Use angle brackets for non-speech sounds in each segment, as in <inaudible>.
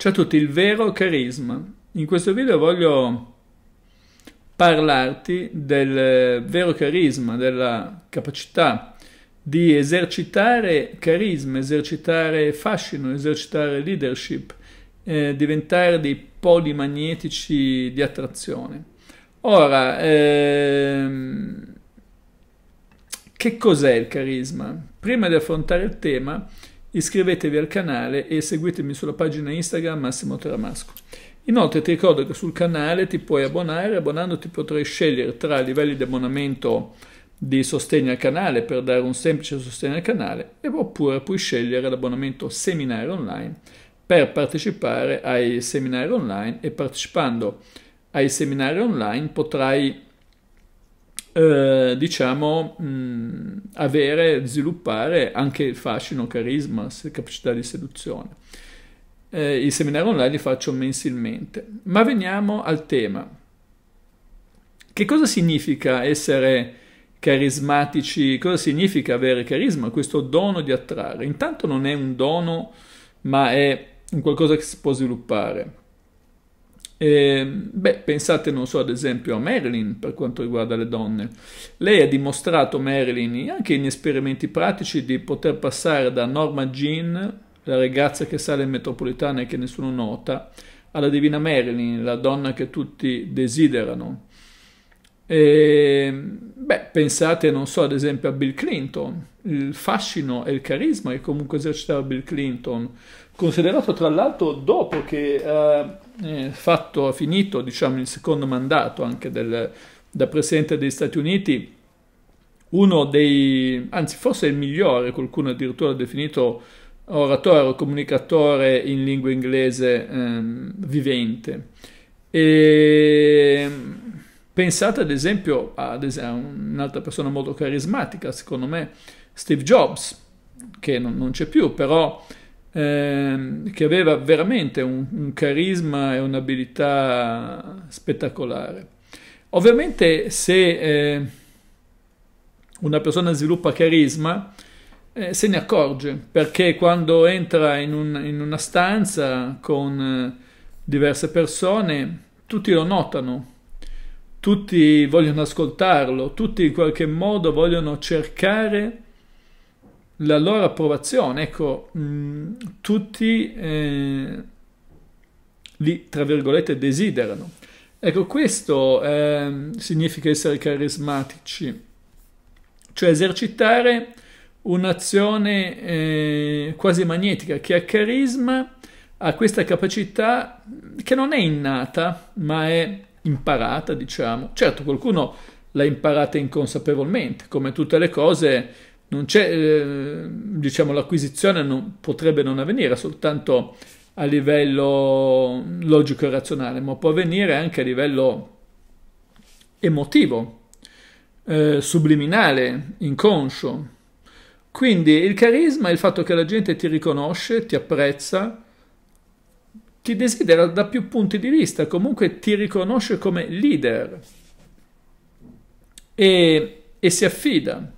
Ciao a tutti, il vero carisma. In questo video voglio parlarti del vero carisma, della capacità di esercitare carisma, esercitare fascino, esercitare leadership, eh, diventare dei poli magnetici di attrazione. Ora, ehm, che cos'è il carisma? Prima di affrontare il tema, Iscrivetevi al canale e seguitemi sulla pagina Instagram Massimo Tramasco. Inoltre ti ricordo che sul canale ti puoi abbonare, abbonandoti potrai scegliere tra livelli di abbonamento di sostegno al canale per dare un semplice sostegno al canale oppure puoi scegliere l'abbonamento seminario online per partecipare ai seminari online e partecipando ai seminari online potrai eh, diciamo, mh, mm, avere, sviluppare anche il fascino, carisma, capacità di seduzione. Eh, I seminari online li faccio mensilmente. Ma veniamo al tema. Che cosa significa essere carismatici? Cosa significa avere carisma? Questo dono di attrarre. Intanto non è un dono, ma è un qualcosa che si può sviluppare. Eh, beh, pensate, non so, ad esempio a Marilyn per quanto riguarda le donne. Lei ha dimostrato, Marilyn, anche in esperimenti pratici, di poter passare da Norma Jean, la ragazza che sale in metropolitana e che nessuno nota, alla divina Marilyn, la donna che tutti desiderano. E, ehm, beh, pensate, non so, ad esempio a Bill Clinton, il fascino e il carisma che comunque esercitava Bill Clinton, considerato tra l'altro dopo che... Uh, eh, fatto, finito diciamo, il secondo mandato anche del, da Presidente degli Stati Uniti, uno dei, anzi forse il migliore, qualcuno addirittura ha definito oratore o comunicatore in lingua inglese ehm, vivente. E pensate ad esempio a un'altra persona molto carismatica, secondo me, Steve Jobs, che non, non c'è più, però ehm, che aveva veramente un, un carisma e un'abilità spettacolare. Ovviamente se eh, una persona sviluppa carisma, eh, se ne accorge, perché quando entra in, un, in una stanza con eh, diverse persone, tutti lo notano, tutti vogliono ascoltarlo, tutti in qualche modo vogliono cercare la loro approvazione. Ecco, mh, mm, tutti eh, li, tra virgolette, desiderano. Ecco, questo eh, significa essere carismatici, cioè esercitare un'azione eh, quasi magnetica che ha carisma, ha questa capacità che non è innata, ma è imparata, diciamo. Certo, qualcuno l'ha imparata inconsapevolmente, come tutte le cose non c'è, eh, diciamo, l'acquisizione non, potrebbe non avvenire soltanto a livello logico e razionale, ma può avvenire anche a livello emotivo, eh, subliminale, inconscio. Quindi il carisma è il fatto che la gente ti riconosce, ti apprezza, ti desidera da più punti di vista, comunque ti riconosce come leader e, e si affida.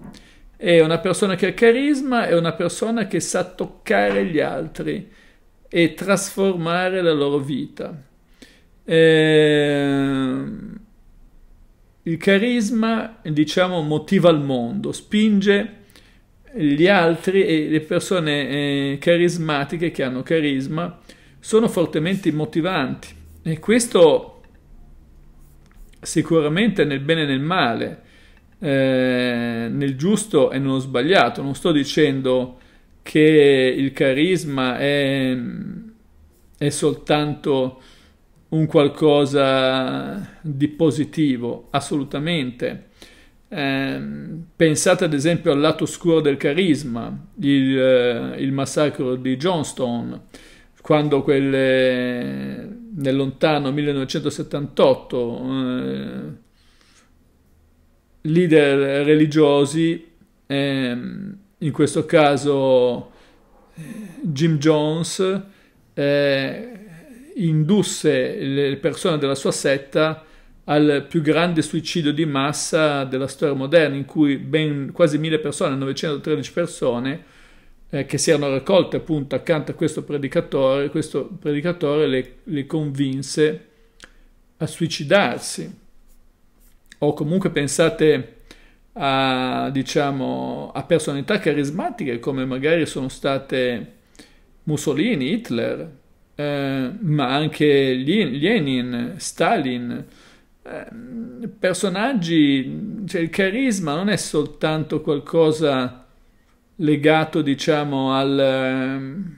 È una persona che ha carisma, è una persona che sa toccare gli altri e trasformare la loro vita. Eh, il carisma, diciamo, motiva il mondo, spinge gli altri e le persone eh, carismatiche che hanno carisma sono fortemente motivanti e questo sicuramente nel bene e nel male eh, nel giusto e nello sbagliato. Non sto dicendo che il carisma è, è soltanto un qualcosa di positivo, assolutamente. Eh, pensate ad esempio al lato scuro del carisma, il, eh, il massacro di Johnstone, quando quelle, nel lontano 1978 eh, leader religiosi, ehm, in questo caso eh, Jim Jones, eh, indusse le persone della sua setta al più grande suicidio di massa della storia moderna, in cui ben quasi mille persone, 913 persone, eh, che si erano raccolte appunto accanto a questo predicatore, questo predicatore le, le convinse a suicidarsi o comunque pensate a, diciamo, a personalità carismatiche come magari sono state Mussolini, Hitler, eh, ma anche Lenin, Stalin, eh, personaggi, cioè il carisma non è soltanto qualcosa legato, diciamo, al, ehm,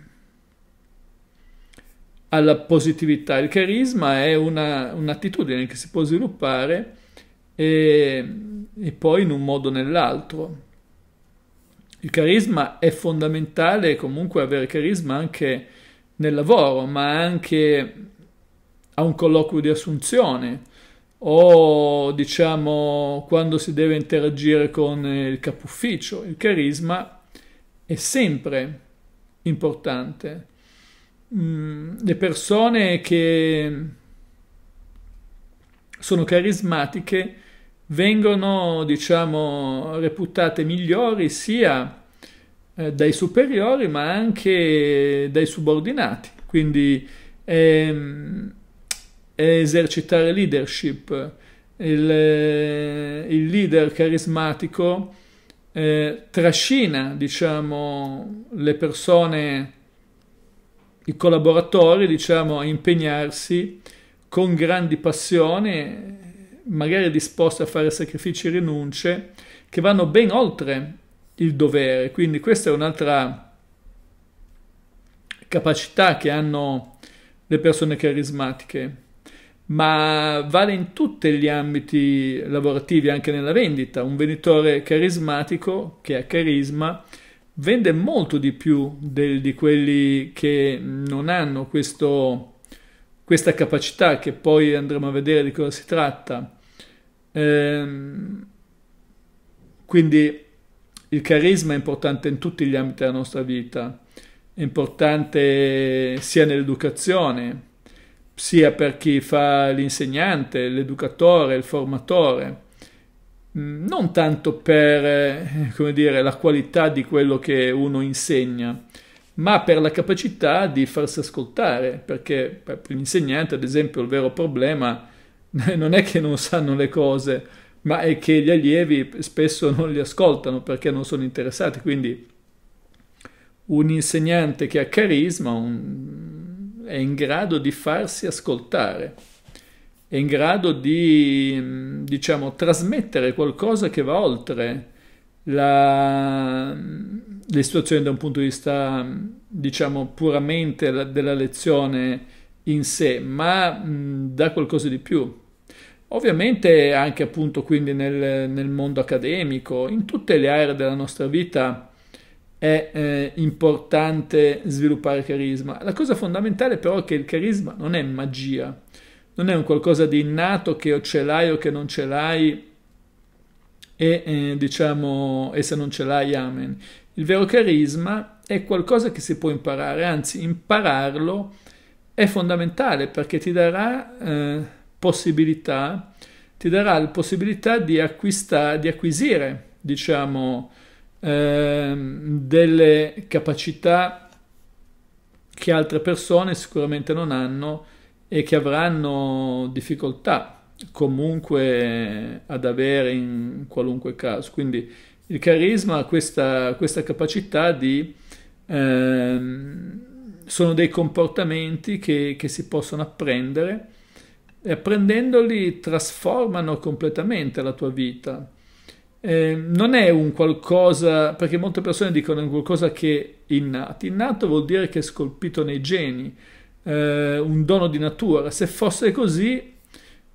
alla positività, il carisma è una, un'attitudine che si può sviluppare e, e poi in un modo o nell'altro. Il carisma è fondamentale comunque avere carisma anche nel lavoro, ma anche a un colloquio di assunzione o diciamo quando si deve interagire con il capo ufficio. Il carisma è sempre importante. Mm, le persone che sono carismatiche, vengono diciamo reputate migliori sia eh, dai superiori ma anche dai subordinati. Quindi ehm, esercitare leadership. Il, eh, il leader carismatico eh, trascina, diciamo, le persone, i collaboratori, diciamo, a impegnarsi con grandi passioni, magari disposte a fare sacrifici e rinunce che vanno ben oltre il dovere. Quindi questa è un'altra capacità che hanno le persone carismatiche, ma vale in tutti gli ambiti lavorativi, anche nella vendita. Un venditore carismatico che ha carisma vende molto di più del, di quelli che non hanno questo questa capacità che poi andremo a vedere di cosa si tratta. Ehm, quindi il carisma è importante in tutti gli ambiti della nostra vita, è importante sia nell'educazione, sia per chi fa l'insegnante, l'educatore, il formatore, mm, non tanto per, eh, dire, la qualità di quello che uno insegna, ma per la capacità di farsi ascoltare, perché per l'insegnante, ad esempio, il vero problema <laughs> non è che non sanno le cose, ma è che gli allievi spesso non li ascoltano perché non sono interessati. Quindi un insegnante che ha carisma un, è in grado di farsi ascoltare, è in grado di, diciamo, trasmettere qualcosa che va oltre la le situazioni da un punto di vista, diciamo, puramente della lezione in sé, ma mh, da qualcosa di più. Ovviamente anche appunto quindi nel, nel, mondo accademico, in tutte le aree della nostra vita è eh, importante sviluppare carisma. La cosa fondamentale però è che il carisma non è magia, non è un qualcosa di innato che o ce l'hai o che non ce l'hai e eh, diciamo e se non ce l'hai amen. Il vero carisma è qualcosa che si può imparare, anzi impararlo è fondamentale perché ti darà eh, possibilità, ti darà la possibilità di, acquistare, di acquisire, diciamo, eh, delle capacità che altre persone sicuramente non hanno e che avranno difficoltà comunque ad avere in qualunque caso. Quindi il carisma ha questa, questa capacità di... Ehm, sono dei comportamenti che, che si possono apprendere e apprendendoli trasformano completamente la tua vita. Eh, non è un qualcosa, perché molte persone dicono è un qualcosa che è innato. Innato vuol dire che è scolpito nei geni, eh, un dono di natura. Se fosse così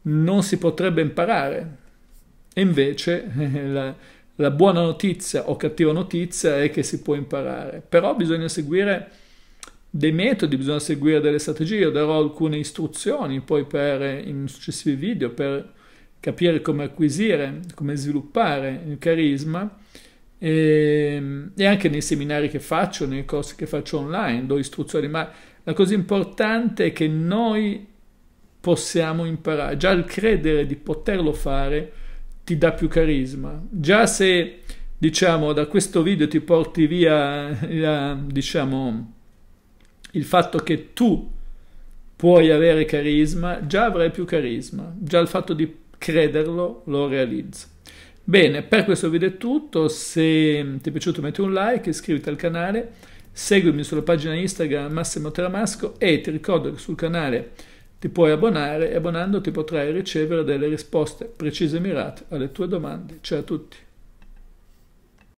non si potrebbe imparare. E invece eh, <laughs> la, la buona notizia o cattiva notizia è che si può imparare, però bisogna seguire dei metodi, bisogna seguire delle strategie. Io darò alcune istruzioni poi per, in successivi video per capire come acquisire, come sviluppare il carisma e, ehm, e, anche nei seminari che faccio, nei corsi che faccio online, do istruzioni, ma la cosa importante è che noi possiamo imparare, già il credere di poterlo fare ti dà più carisma. Già se, diciamo, da questo video ti porti via, eh, la, diciamo, il fatto che tu puoi avere carisma, già avrai più carisma, già il fatto di crederlo lo realizza. Bene, per questo video è tutto, se ti è piaciuto metti un like, iscriviti al canale, seguimi sulla pagina Instagram Massimo Teramasco e ti ricordo che sul canale ti puoi abbonare e abbonandoti potrai ricevere delle risposte precise e mirate alle tue domande. Ciao a tutti!